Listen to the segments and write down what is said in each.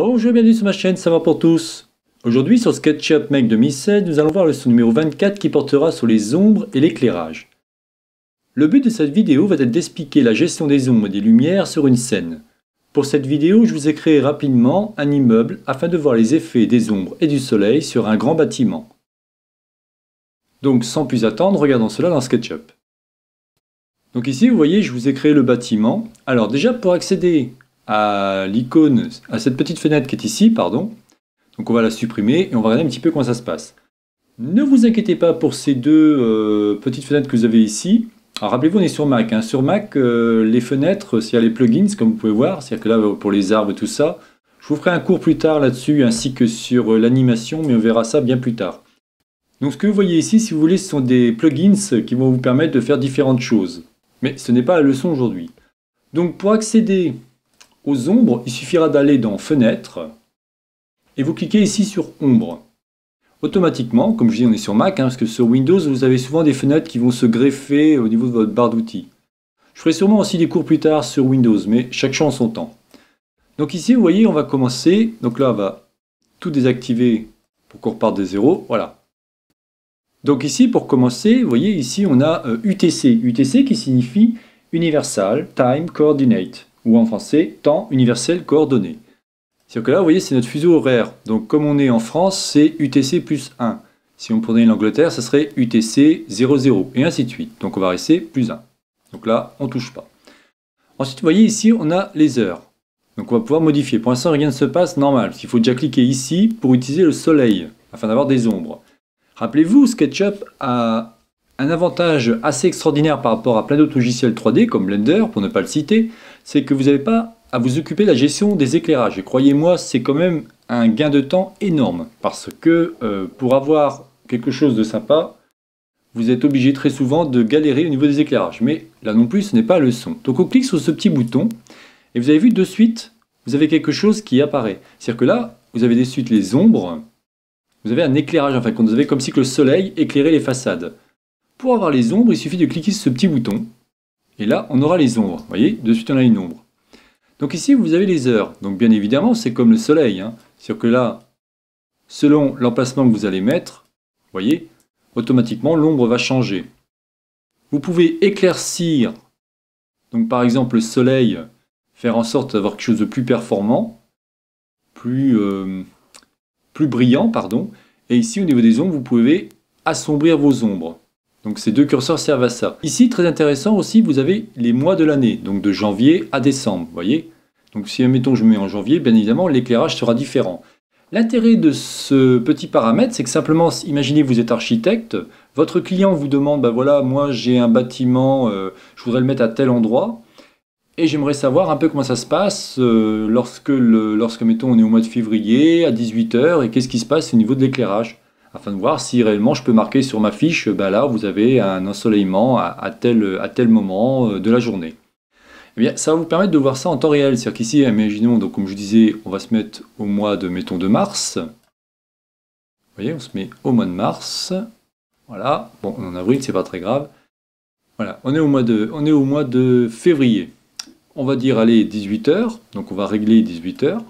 Bonjour, et bienvenue sur ma chaîne, ça va pour tous Aujourd'hui sur SketchUp Make 2017, nous allons voir le son numéro 24 qui portera sur les ombres et l'éclairage. Le but de cette vidéo va être d'expliquer la gestion des ombres et des lumières sur une scène. Pour cette vidéo, je vous ai créé rapidement un immeuble afin de voir les effets des ombres et du soleil sur un grand bâtiment. Donc sans plus attendre, regardons cela dans SketchUp. Donc ici, vous voyez, je vous ai créé le bâtiment. Alors déjà, pour accéder à l'icône, à cette petite fenêtre qui est ici, pardon. Donc on va la supprimer et on va regarder un petit peu comment ça se passe. Ne vous inquiétez pas pour ces deux euh, petites fenêtres que vous avez ici. Alors rappelez-vous, on est sur Mac. Hein. Sur Mac, euh, les fenêtres, c'est y les plugins, comme vous pouvez voir, c'est-à-dire que là, pour les arbres et tout ça, je vous ferai un cours plus tard là-dessus, ainsi que sur euh, l'animation, mais on verra ça bien plus tard. Donc ce que vous voyez ici, si vous voulez, ce sont des plugins qui vont vous permettre de faire différentes choses. Mais ce n'est pas la leçon aujourd'hui. Donc pour accéder aux ombres, il suffira d'aller dans Fenêtres, et vous cliquez ici sur Ombre. Automatiquement, comme je dis, on est sur Mac, hein, parce que sur Windows, vous avez souvent des fenêtres qui vont se greffer au niveau de votre barre d'outils. Je ferai sûrement aussi des cours plus tard sur Windows, mais chaque chose en son temps. Donc ici, vous voyez, on va commencer. Donc là, on va tout désactiver pour qu'on reparte de zéro. Voilà. Donc ici, pour commencer, vous voyez, ici, on a UTC. Euh, UTC qui signifie Universal Time Coordinate ou en français, temps universel coordonné. C'est-à-dire que là, vous voyez, c'est notre fuseau horaire. Donc comme on est en France, c'est UTC plus 1. Si on prenait l'Angleterre, ça serait UTC 00, et ainsi de suite. Donc on va rester plus 1. Donc là, on ne touche pas. Ensuite, vous voyez ici, on a les heures. Donc on va pouvoir modifier. Pour l'instant, rien ne se passe normal. Il faut déjà cliquer ici pour utiliser le soleil, afin d'avoir des ombres. Rappelez-vous, SketchUp a un avantage assez extraordinaire par rapport à plein d'autres logiciels 3D, comme Blender, pour ne pas le citer, c'est que vous n'avez pas à vous occuper de la gestion des éclairages. Et croyez-moi, c'est quand même un gain de temps énorme, parce que euh, pour avoir quelque chose de sympa, vous êtes obligé très souvent de galérer au niveau des éclairages. Mais là non plus, ce n'est pas le son. Donc on clique sur ce petit bouton, et vous avez vu de suite, vous avez quelque chose qui apparaît. C'est-à-dire que là, vous avez de suite les ombres, vous avez un éclairage, enfin, fait, vous avez comme si le soleil éclairait les façades. Pour avoir les ombres, il suffit de cliquer sur ce petit bouton, et là, on aura les ombres. Vous voyez, de suite, on a une ombre. Donc ici, vous avez les heures. Donc bien évidemment, c'est comme le soleil. Hein. C'est-à-dire que là, selon l'emplacement que vous allez mettre, vous voyez, automatiquement, l'ombre va changer. Vous pouvez éclaircir, donc par exemple le soleil, faire en sorte d'avoir quelque chose de plus performant, plus, euh, plus brillant, pardon. Et ici, au niveau des ombres, vous pouvez assombrir vos ombres. Donc ces deux curseurs servent à ça. Ici, très intéressant aussi, vous avez les mois de l'année, donc de janvier à décembre, vous voyez Donc si, mettons, je mets en janvier, bien évidemment, l'éclairage sera différent. L'intérêt de ce petit paramètre, c'est que simplement, imaginez vous êtes architecte, votre client vous demande, ben voilà, moi j'ai un bâtiment, euh, je voudrais le mettre à tel endroit, et j'aimerais savoir un peu comment ça se passe euh, lorsque, lorsque, mettons, on est au mois de février, à 18h, et qu'est-ce qui se passe au niveau de l'éclairage afin de voir si réellement je peux marquer sur ma fiche, bah là vous avez un ensoleillement à, tel, à tel moment euh, de la journée. Eh bien, ça va vous permettre de voir ça en temps réel. C'est-à-dire qu'ici, imaginons, donc, comme je disais, on va se mettre au mois de, mettons, de mars. Vous voyez, on se met au mois de mars. Voilà. Bon, en avril, c'est pas très grave. Voilà, on est au mois de, on est au mois de février. On va dire, allez, 18h. Donc, on va régler 18h.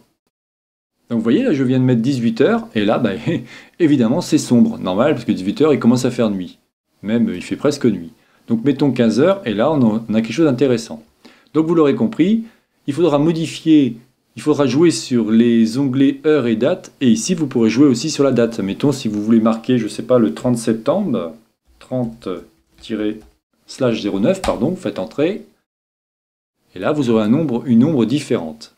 Donc vous voyez, là je viens de mettre 18h, et là, bah, évidemment, c'est sombre. Normal, parce que 18h, il commence à faire nuit. Même, euh, il fait presque nuit. Donc mettons 15h, et là, on a quelque chose d'intéressant. Donc vous l'aurez compris, il faudra modifier, il faudra jouer sur les onglets heure et date, et ici, vous pourrez jouer aussi sur la date. Mettons, si vous voulez marquer, je sais pas, le 30 septembre, 30-09, euh, pardon, faites entrer, et là, vous aurez une ombre différente.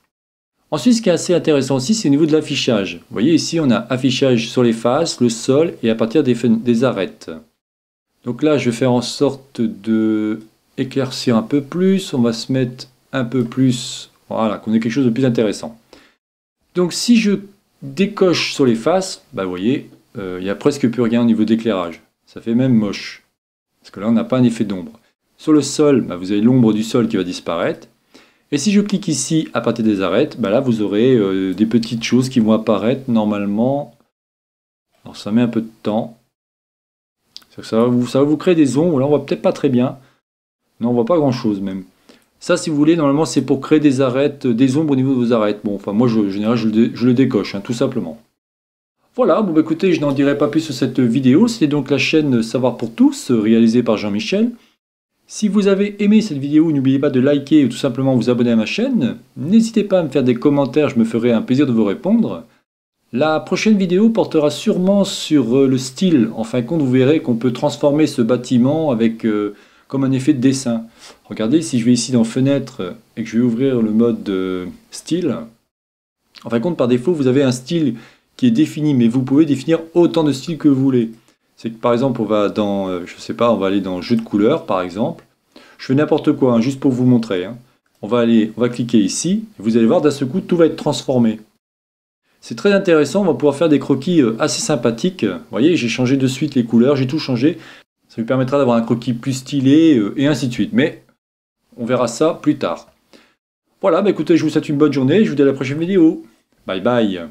Ensuite, ce qui est assez intéressant aussi, c'est au niveau de l'affichage. Vous voyez ici, on a affichage sur les faces, le sol et à partir des, arêtes. Donc là, je vais faire en sorte de éclaircir un peu plus. On va se mettre un peu plus, voilà, qu'on ait quelque chose de plus intéressant. Donc si je décoche sur les faces, bah, vous voyez, euh, il n'y a presque plus rien au niveau d'éclairage. Ça fait même moche. Parce que là, on n'a pas un effet d'ombre. Sur le sol, bah, vous avez l'ombre du sol qui va disparaître. Et si je clique ici à partir des arêtes, bah là vous aurez euh, des petites choses qui vont apparaître normalement. Alors ça met un peu de temps. Ça va, vous, créer des ombres, là on voit peut-être pas très bien. Non, on voit pas grand chose même. Ça, si vous voulez, normalement c'est pour créer des arêtes, des ombres au niveau de vos arêtes. Bon, enfin moi je, en général je le, décoche, hein, tout simplement. Voilà, bon bah, écoutez, je n'en dirai pas plus sur cette vidéo. C'est donc la chaîne Savoir pour tous, réalisée par Jean-Michel. Si vous avez aimé cette vidéo, n'oubliez pas de liker ou tout simplement vous abonner à ma chaîne. N'hésitez pas à me faire des commentaires, je me ferai un plaisir de vous répondre. La prochaine vidéo portera sûrement sur euh, le style. En fin de compte, vous verrez qu'on peut transformer ce bâtiment avec euh, comme un effet de dessin. Regardez, si je vais ici dans Fenêtre euh, et que je vais ouvrir le mode Style, en fin de compte, par défaut, vous avez un style qui est défini, mais vous pouvez définir autant de styles que vous voulez c'est que par exemple, on va dans, euh, je sais pas, on va aller dans jeu de couleurs par exemple. Je fais n'importe quoi, hein, juste pour vous montrer. Hein. On va aller, on va cliquer ici. Et vous allez voir, d'un seul coup, tout va être transformé. C'est très intéressant, on va pouvoir faire des croquis euh, assez sympathiques. Vous voyez, j'ai changé de suite les couleurs, j'ai tout changé. Ça lui permettra d'avoir un croquis plus stylé euh, et ainsi de suite. Mais on verra ça plus tard. Voilà, bah, écoutez, je vous souhaite une bonne journée, je vous dis à la prochaine vidéo. Bye bye